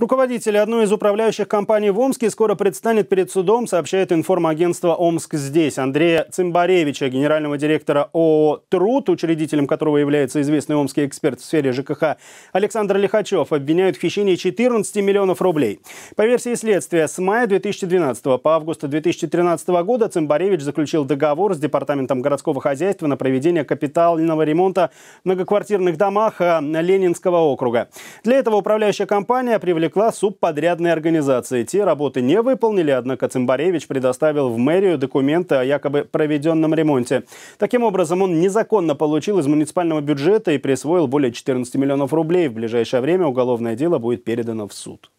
Руководитель одной из управляющих компаний в Омске скоро предстанет перед судом, сообщает информагентство «Омск здесь». Андрея Цимбаревича, генерального директора ООО «Труд», учредителем которого является известный омский эксперт в сфере ЖКХ, Александр Лихачев, обвиняют в хищении 14 миллионов рублей. По версии следствия, с мая 2012 по август 2013 года Цимбаревич заключил договор с Департаментом городского хозяйства на проведение капитального ремонта многоквартирных домах а, Ленинского округа. Для этого управляющая компания привлекла привлекла субподрядные организации. Те работы не выполнили, однако Цимбаревич предоставил в мэрию документы о якобы проведенном ремонте. Таким образом, он незаконно получил из муниципального бюджета и присвоил более 14 миллионов рублей. В ближайшее время уголовное дело будет передано в суд.